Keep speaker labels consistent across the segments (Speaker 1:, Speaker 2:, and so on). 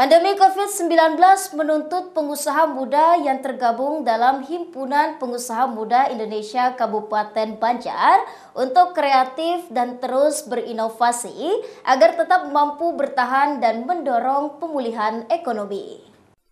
Speaker 1: Pandemi COVID-19 menuntut pengusaha muda yang tergabung dalam Himpunan Pengusaha Muda Indonesia Kabupaten Banjar untuk kreatif dan terus berinovasi agar tetap mampu bertahan dan mendorong pemulihan ekonomi.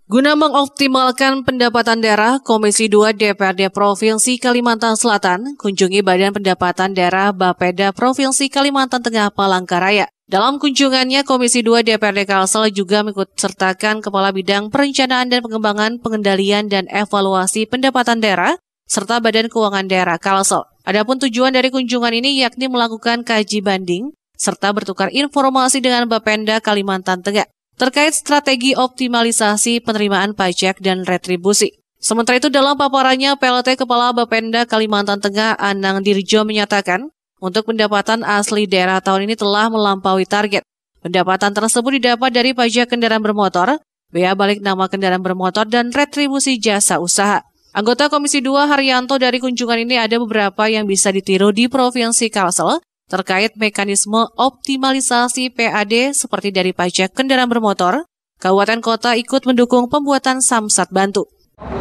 Speaker 2: Guna mengoptimalkan pendapatan daerah, Komisi 2 DPRD Provinsi Kalimantan Selatan kunjungi Badan Pendapatan Daerah Bapeda Provinsi Kalimantan Tengah Palangkaraya. Dalam kunjungannya, Komisi 2 DPRD Kalsel juga mengikut sertakan Kepala Bidang Perencanaan dan Pengembangan Pengendalian dan Evaluasi Pendapatan Daerah serta Badan Keuangan Daerah Kalsel. Adapun tujuan dari kunjungan ini yakni melakukan kaji banding serta bertukar informasi dengan Bapenda Kalimantan Tengah terkait strategi optimalisasi penerimaan pajak dan retribusi. Sementara itu dalam paparannya, PLT Kepala Bapenda Kalimantan Tengah Anang Dirjo menyatakan, untuk pendapatan asli daerah tahun ini telah melampaui target. Pendapatan tersebut didapat dari pajak kendaraan bermotor, bea balik nama kendaraan bermotor, dan retribusi jasa usaha. Anggota Komisi 2 Haryanto dari kunjungan ini ada beberapa yang bisa ditiru di Provinsi Kalsel, terkait mekanisme optimalisasi PAD seperti dari pajak kendaraan bermotor, Kabupaten Kota ikut mendukung pembuatan Samsat Bantu.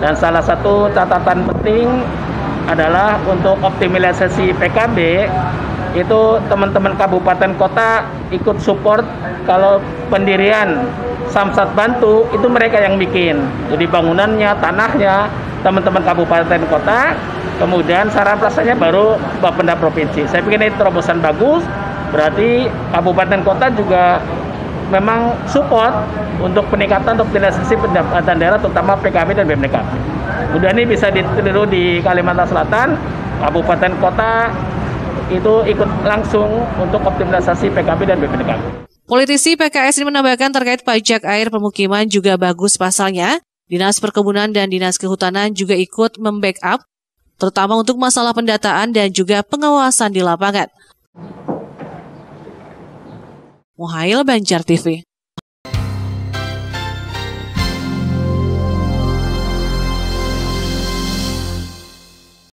Speaker 3: Dan salah satu catatan penting adalah untuk optimalisasi PKB itu teman-teman kabupaten kota ikut support kalau pendirian Samsat Bantu itu mereka yang bikin. Jadi bangunannya, tanahnya teman-teman kabupaten kota, kemudian saran rasanya baru Bapenda provinsi. Saya pikir ini terobosan bagus. Berarti kabupaten kota juga memang support untuk peningkatan untuk sisi pendapatan daerah terutama PKB dan BMDK Mudah ini bisa ditiru di Kalimantan Selatan, kabupaten kota itu ikut langsung untuk optimalisasi PKB dan BPDK.
Speaker 2: Politisi PKS ini menambahkan terkait pajak air pemukiman juga bagus pasalnya. Dinas Perkebunan dan Dinas Kehutanan juga ikut membackup, terutama untuk masalah pendataan dan juga pengawasan di lapangan. Muhail Banjar TV